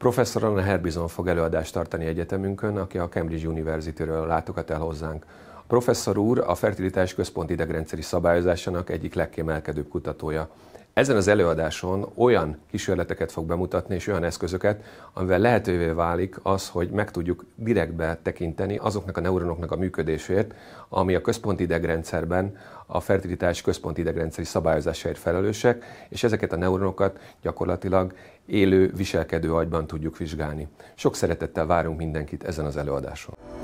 Professzor Anna Herbizon fog előadást tartani egyetemünkön, aki a Cambridge University-ről látogat el hozzánk. Professzor úr a Fertilitás Központ idegrendszeri szabályozásának egyik legkiemelkedőbb kutatója. Ezen az előadáson olyan kísérleteket fog bemutatni, és olyan eszközöket, amivel lehetővé válik az, hogy meg tudjuk direktbe tekinteni azoknak a neuronoknak a működését, ami a központi idegrendszerben a fertilitás központi idegrendszeri szabályozásáért felelősek, és ezeket a neuronokat gyakorlatilag élő, viselkedő agyban tudjuk vizsgálni. Sok szeretettel várunk mindenkit ezen az előadáson.